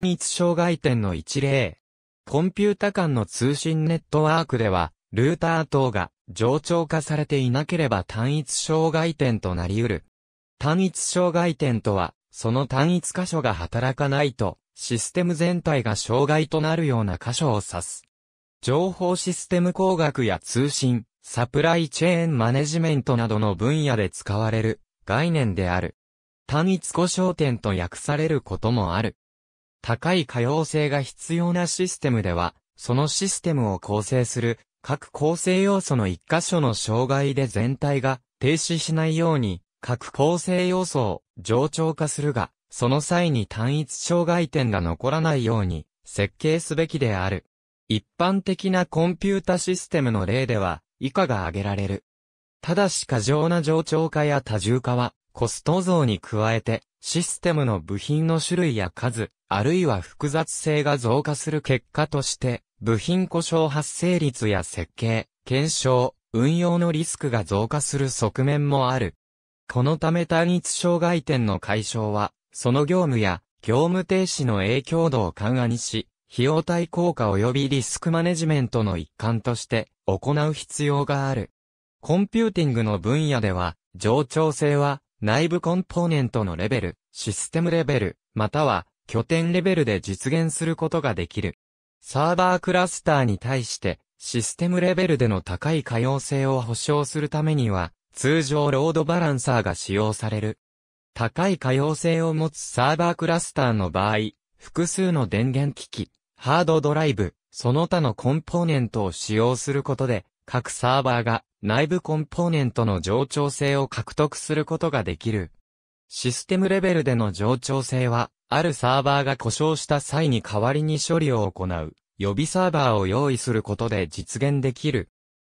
密障害点の一例。コンピュータ間の通信ネットワークでは、ルーター等が冗長化されていなければ単一障害点となり得る。単一障害点とは、その単一箇所が働かないと、システム全体が障害となるような箇所を指す。情報システム工学や通信、サプライチェーンマネジメントなどの分野で使われる概念である。単一故障点と訳されることもある。高い可用性が必要なシステムでは、そのシステムを構成する各構成要素の一箇所の障害で全体が停止しないように、各構成要素を冗長化するが、その際に単一障害点が残らないように設計すべきである。一般的なコンピュータシステムの例では以下が挙げられる。ただし過剰な冗長化や多重化はコスト増に加えて、システムの部品の種類や数、あるいは複雑性が増加する結果として、部品故障発生率や設計、検証、運用のリスクが増加する側面もある。このため単一障害点の解消は、その業務や業務停止の影響度を緩和にし、費用対効果及びリスクマネジメントの一環として行う必要がある。コンピューティングの分野では、冗長性は内部コンポーネントのレベル、システムレベル、または拠点レベルで実現することができる。サーバークラスターに対して、システムレベルでの高い可用性を保証するためには、通常ロードバランサーが使用される。高い可用性を持つサーバークラスターの場合、複数の電源機器、ハードドライブ、その他のコンポーネントを使用することで、各サーバーが内部コンポーネントの冗長性を獲得することができる。システムレベルでの冗長性は、あるサーバーが故障した際に代わりに処理を行う、予備サーバーを用意することで実現できる。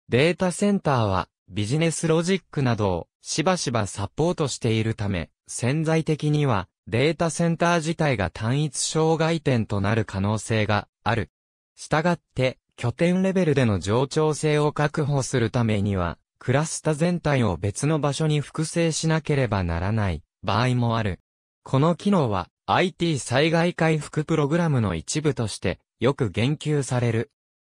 データセンターは、ビジネスロジックなどをしばしばサポートしているため、潜在的にはデータセンター自体が単一障害点となる可能性がある。したがって、拠点レベルでの冗長性を確保するためには、クラスタ全体を別の場所に複製しなければならない場合もある。この機能は IT 災害回復プログラムの一部としてよく言及される。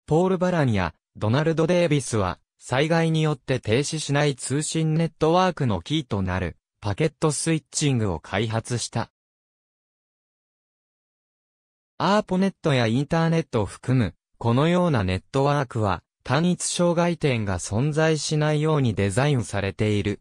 ポール・バランやドナルド・デービスは災害によって停止しない通信ネットワークのキーとなるパケットスイッチングを開発した。アーポネットやインターネットを含むこのようなネットワークは、単一障害点が存在しないようにデザインされている。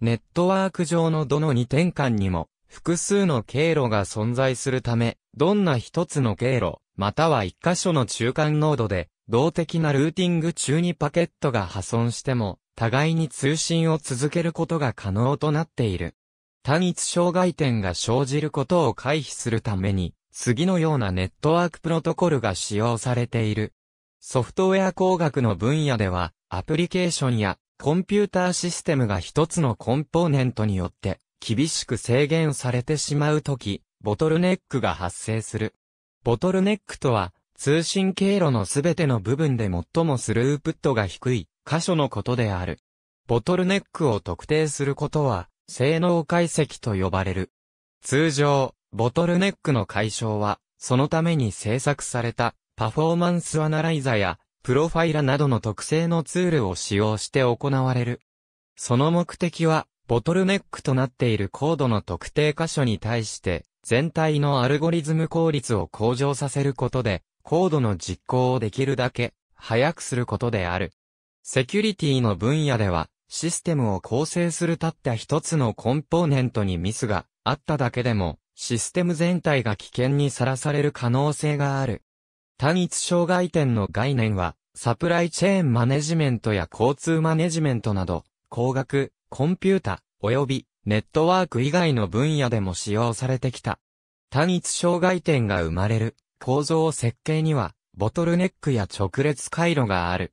ネットワーク上のどの2点間にも、複数の経路が存在するため、どんな一つの経路、または一箇所の中間ノードで、動的なルーティング中にパケットが破損しても、互いに通信を続けることが可能となっている。単一障害点が生じることを回避するために、次のようなネットワークプロトコルが使用されている。ソフトウェア工学の分野では、アプリケーションやコンピューターシステムが一つのコンポーネントによって厳しく制限されてしまうとき、ボトルネックが発生する。ボトルネックとは、通信経路のすべての部分で最もスループットが低い箇所のことである。ボトルネックを特定することは、性能解析と呼ばれる。通常、ボトルネックの解消は、そのために制作されたパフォーマンスアナライザやプロファイラなどの特性のツールを使用して行われる。その目的は、ボトルネックとなっているコードの特定箇所に対して、全体のアルゴリズム効率を向上させることで、コードの実行をできるだけ、早くすることである。セキュリティの分野では、システムを構成するたった一つのコンポーネントにミスがあっただけでも、システム全体が危険にさらされる可能性がある。単一障害点の概念は、サプライチェーンマネジメントや交通マネジメントなど、工学、コンピュータ、及びネットワーク以外の分野でも使用されてきた。単一障害点が生まれる構造設計には、ボトルネックや直列回路がある。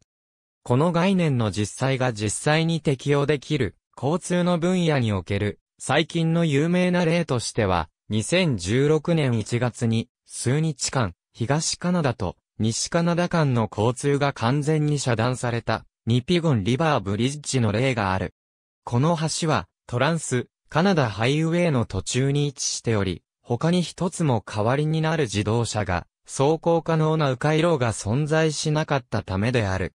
この概念の実際が実際に適用できる、交通の分野における、最近の有名な例としては、2016年1月に数日間、東カナダと西カナダ間の交通が完全に遮断された、ニピゴンリバーブリッジの例がある。この橋は、トランス、カナダハイウェイの途中に位置しており、他に一つも代わりになる自動車が、走行可能な迂回路が存在しなかったためである。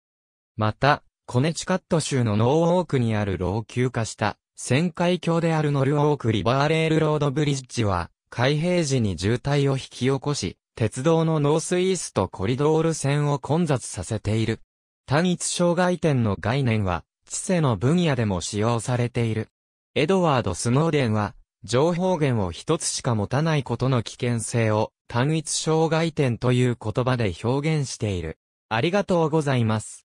また、コネチカット州のノーオークにある老朽化した旋回橋であるノルウォークリバーレールロードブリッジは、開閉時に渋滞を引き起こし、鉄道のノースイーストコリドール線を混雑させている。単一障害点の概念は、知性の分野でも使用されている。エドワード・スノーデンは、情報源を一つしか持たないことの危険性を、単一障害点という言葉で表現している。ありがとうございます。